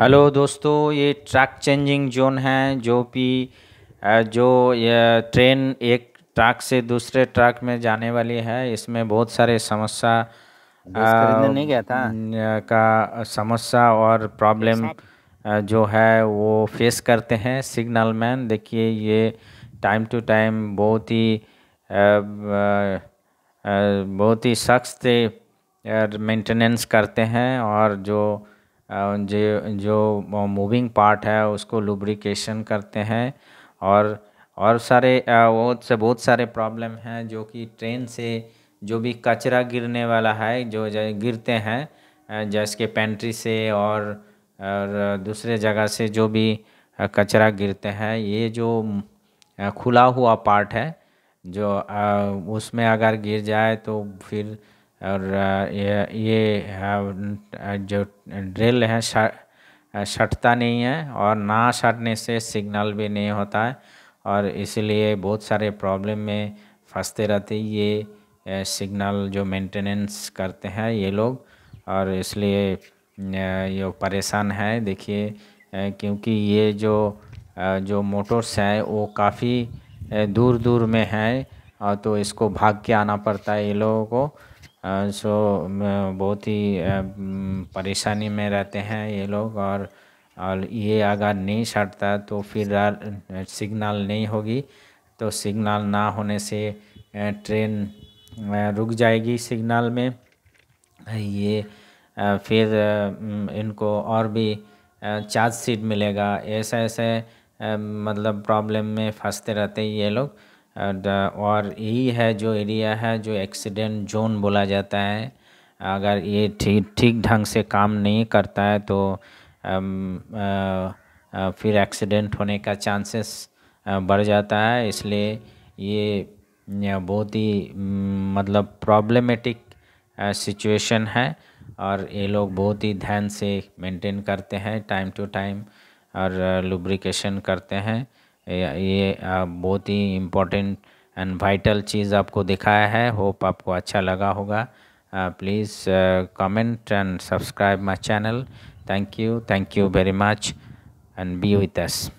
hello दोस्तों ये track changing zone है जो कि जो ट्रेन एक ट्रैक से दूसरे ट्रैक में जाने वाली है इसमें बहुत सारे समस्या नहीं गया था का समस्या और प्रॉब्लम जो है वो फेस करते हैं सिग्नल मैन देखिए ये टाइम टू टाइम बहुत ही बहुत ही सख्त मेंटेनेंस करते हैं और जो जो जो मूविंग पार्ट है उसको लुब्रिकेशन करते हैं और और सारे बहुत से बहुत सारे प्रॉब्लम हैं जो कि ट्रेन से जो भी कचरा गिरने वाला है जो गिरते हैं जैसे कि पेंट्री से और और दूसरे जगह से जो भी कचरा गिरते हैं ये जो खुला हुआ पार्ट है जो उसमें अगर गिर जाए तो फिर और ये ये जो ड्रिल है सटता नहीं है और ना सटने से सिग्नल भी नहीं होता है और इसलिए बहुत सारे प्रॉब्लम में फंसते रहते ये सिग्नल जो मेंटेनेंस करते हैं ये लोग और इसलिए ये परेशान है देखिए क्योंकि ये जो जो मोटर्स है वो काफ़ी दूर दूर में है तो इसको भाग के आना पड़ता है ये लोगों को सो बहुत ही परेशानी में रहते हैं ये लोग और और ये अगर नहीं सटता तो फिर सिग्नल नहीं होगी तो सिग्नल ना होने से ट्रेन रुक जाएगी सिग्नल में ये फिर इनको और भी चार्ज सीट मिलेगा ऐसे ऐसे मतलब प्रॉब्लम में फंसते रहते ये लोग Uh, और यही है जो एरिया है जो एक्सीडेंट जोन बोला जाता है अगर ये ठीक ठीक ढंग से काम नहीं करता है तो um, uh, uh, फिर एक्सीडेंट होने का चांसेस बढ़ जाता है इसलिए ये बहुत ही mm, मतलब प्रॉब्लमेटिक सिचुएशन है और ये लोग बहुत ही ध्यान से मेंटेन करते हैं टाइम टू टाइम और लुब्रिकेशन करते हैं ये बहुत ही इम्पोर्टेंट एंड वाइटल चीज़ आपको दिखाया है होप आपको अच्छा लगा होगा please comment and subscribe my channel thank you thank you very much and be with us